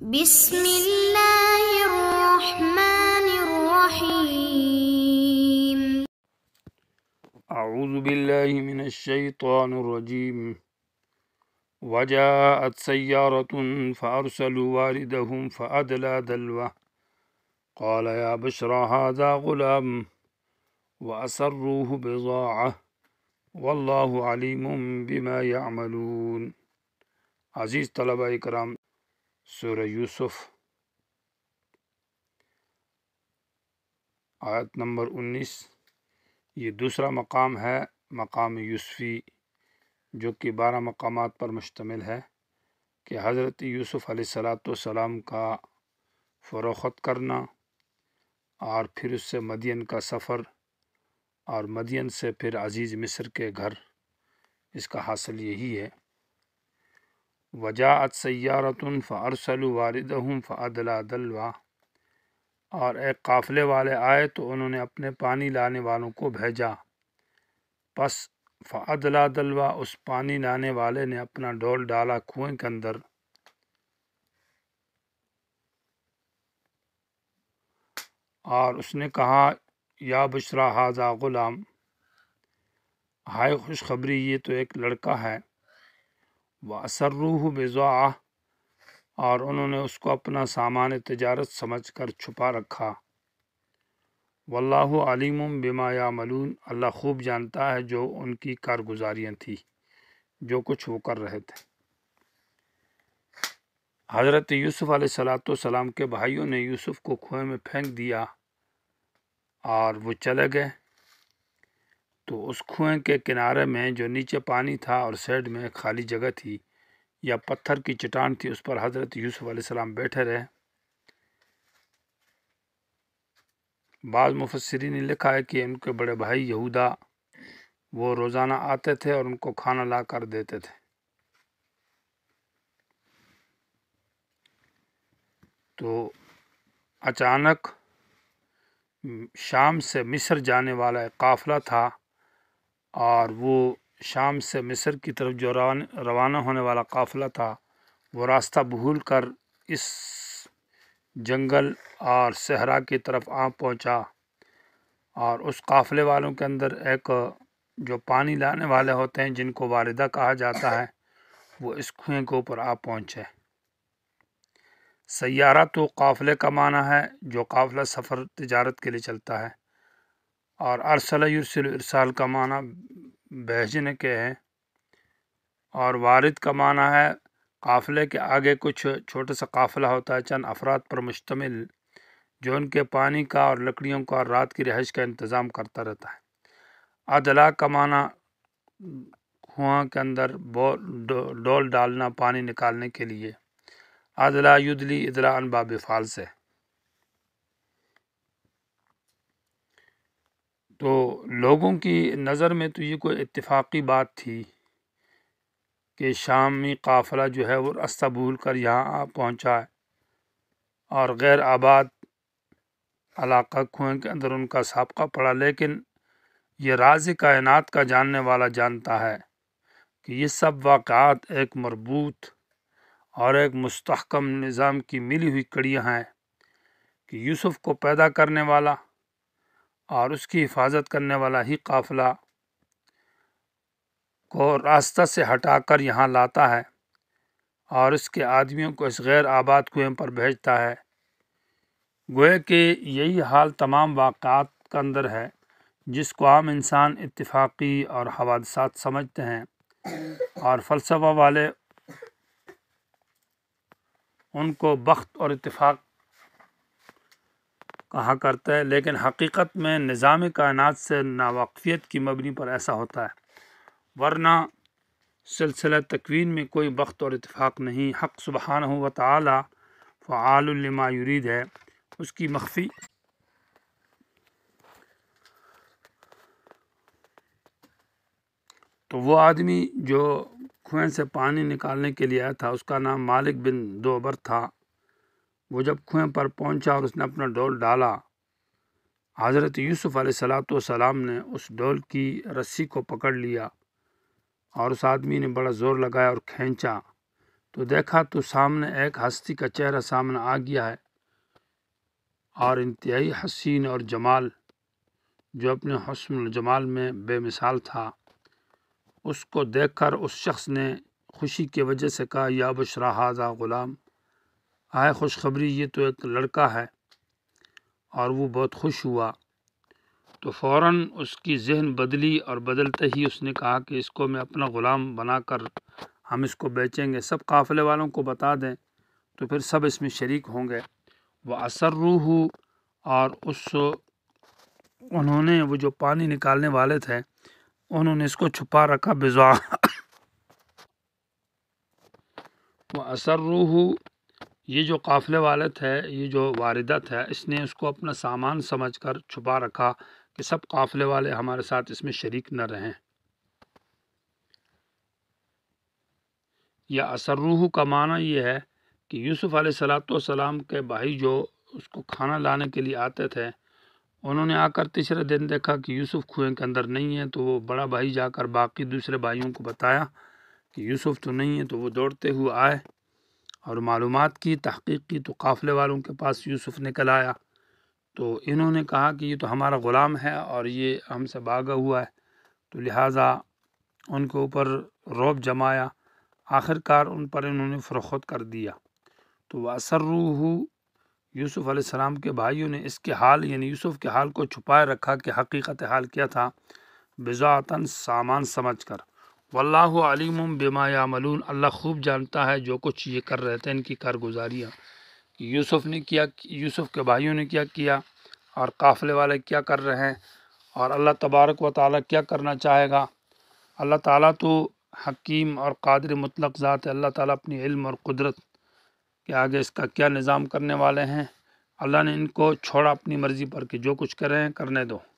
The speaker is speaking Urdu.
بسم الله الرحمن الرحيم أعوذ بالله من الشيطان الرجيم وجاءت سيارة فأرسلوا واردهم فأدلى دلوه قال يا بشرى هذا غلام وأسروه بضاعة والله عليم بما يعملون عزيز طلبة إكرام سورہ یوسف آیت نمبر انیس یہ دوسرا مقام ہے مقام یوسفی جو کہ بارہ مقامات پر مشتمل ہے کہ حضرت یوسف علیہ صلاۃ والسلام کا فروخت کرنا اور پھر اس سے مدین کا سفر اور مدین سے پھر عزیز مصر کے گھر اس کا حاصل یہی ہے وجا اد سیارت الف عرصل الدہ فعد اور ایک قافلے والے آئے تو انہوں نے اپنے پانی لانے والوں کو بھیجا پس فعدلا دلوا اس پانی لانے والے نے اپنا ڈول ڈالا کنویں کے اندر اور اس نے کہا یا بشرا حاضہ غلام ہائے خوشخبری یہ تو ایک لڑکا ہے وہ اصروح و اور انہوں نے اس کو اپنا سامان تجارت سمجھ کر چھپا رکھا و اللہ بما یعملون ملون اللہ خوب جانتا ہے جو ان کی کارگزاریاں تھیں جو کچھ وہ کر رہے تھے حضرت یوسف علیہ السلاۃ والسلام کے بھائیوں نے یوسف کو کنویں میں پھینک دیا اور وہ چلے گئے تو اس کھویں کے کنارے میں جو نیچے پانی تھا اور سیڈ میں ایک خالی جگہ تھی یا پتھر کی چٹان تھی اس پر حضرت یوسف علیہ السلام بیٹھے رہے بعض مفسرین نے لکھا ہے کہ ان کے بڑے بھائی یہودا وہ روزانہ آتے تھے اور ان کو کھانا لا کر دیتے تھے تو اچانک شام سے مصر جانے والا ایک قافلہ تھا اور وہ شام سے مصر کی طرف جو روانہ ہونے والا قافلہ تھا وہ راستہ بھول کر اس جنگل اور صحرا کی طرف آ پہنچا اور اس قافلے والوں کے اندر ایک جو پانی لانے والے ہوتے ہیں جن کو والدہ کہا جاتا ہے وہ اس کنویں کے اوپر آ پہنچے سیارہ تو قافلے کا معنی ہے جو قافلہ سفر تجارت کے لیے چلتا ہے اور ارسل یرسل ارسال کا معنی بھیجنے کے ہیں اور وارد کا معنی ہے قافلے کے آگے کچھ چھوٹا سا قافلہ ہوتا ہے چند افراد پر مشتمل جو ان کے پانی کا اور لکڑیوں کا اور رات کی رہائش کا انتظام کرتا رہتا ہے عدلا کا معنی کنواں کے اندر ڈول ڈالنا پانی نکالنے کے لیے یدلی ادلا ان باب فالس ہے تو لوگوں کی نظر میں تو یہ کوئی اتفاقی بات تھی کہ شامی قافلہ جو ہے وہ رستہ بھول کر یہاں آ ہے اور غیر آباد علاقہ کھوئیں کے اندر ان کا سابقہ پڑا لیکن یہ راز کائنات کا جاننے والا جانتا ہے کہ یہ سب واقعات ایک مربوط اور ایک مستحکم نظام کی ملی ہوئی کڑیاں ہیں کہ یوسف کو پیدا کرنے والا اور اس کی حفاظت کرنے والا ہی قافلہ کو راستہ سے ہٹا کر یہاں لاتا ہے اور اس کے آدمیوں کو اس غیر آباد کنویں پر بھیجتا ہے گوئے کہ یہی حال تمام واقعات کا اندر ہے جس کو عام انسان اتفاقی اور حوادثات سمجھتے ہیں اور فلسفہ والے ان کو بخت اور اتفاق کہا کرتا ہے لیکن حقیقت میں نظام کائنات سے ناواقفیت کی مبنی پر ایسا ہوتا ہے ورنہ سلسلہ تکوین میں کوئی وقت اور اتفاق نہیں حق سبحان ہو و فعال الما یرید ہے اس کی مخفی تو وہ آدمی جو کنویں سے پانی نکالنے کے لیے آیا تھا اس کا نام مالک بن دوبر تھا وہ جب کھویں پر پہنچا اور اس نے اپنا ڈول ڈالا حضرت یوسف علیہ سلاۃ والسلام نے اس ڈول کی رسی کو پکڑ لیا اور اس آدمی نے بڑا زور لگایا اور کھینچا تو دیکھا تو سامنے ایک ہستی کا چہرہ سامنے آ گیا ہے اور انتہائی حسین اور جمال جو اپنے حسن و جمال میں بے مثال تھا اس کو دیکھ کر اس شخص نے خوشی کی وجہ سے کہا یا بشرا حاضہ غلام آئے خوشخبری یہ تو ایک لڑکا ہے اور وہ بہت خوش ہوا تو فوراً اس کی ذہن بدلی اور بدلتے ہی اس نے کہا کہ اس کو میں اپنا غلام بنا کر ہم اس کو بیچیں گے سب قافلے والوں کو بتا دیں تو پھر سب اس میں شریک ہوں گے وہ اثر روح اور اس انہوں نے وہ جو پانی نکالنے والے تھے انہوں نے اس کو چھپا رکھا بزوا وہ اثر ہو یہ جو قافلے والد ہے یہ جو واردت ہے اس نے اس کو اپنا سامان سمجھ کر چھپا رکھا کہ سب قافلے والے ہمارے ساتھ اس میں شریک نہ رہیں یا روح کا معنی یہ ہے کہ یوسف علیہ صلاۃ کے بھائی جو اس کو کھانا لانے کے لیے آتے تھے انہوں نے آ کر تیسرے دن دیکھا کہ یوسف کنویں کے اندر نہیں ہے تو وہ بڑا بھائی جا کر باقی دوسرے بھائیوں کو بتایا کہ یوسف تو نہیں ہے تو وہ دوڑتے ہوئے آئے اور معلومات کی تحقیق کی تو قافلے والوں کے پاس یوسف نکل آیا تو انہوں نے کہا کہ یہ تو ہمارا غلام ہے اور یہ ہم سے باغا ہوا ہے تو لہٰذا ان کے اوپر روب جمایا آخر کار ان پر انہوں نے فروخت کر دیا تو وہ اثر یوسف علیہ السلام کے بھائیوں نے اس کے حال یعنی یوسف کے حال کو چھپائے رکھا کہ حقیقت حال کیا تھا بضعتاً سامان سمجھ کر واللہ علیم بما یعملون اللہ خوب جانتا ہے جو کچھ یہ کر رہے تھے ان کی کارگزاریاں یوسف نے کیا یوسف کے بھائیوں نے کیا کیا اور قافلے والے کیا کر رہے ہیں اور اللہ تبارک و تعالیٰ کیا کرنا چاہے گا اللہ تعالیٰ تو حکیم اور قادر مطلق ذات ہے اللہ تعالیٰ اپنی علم اور قدرت کے آگے اس کا کیا نظام کرنے والے ہیں اللہ نے ان کو چھوڑا اپنی مرضی پر کہ جو کچھ کر رہے ہیں کرنے دو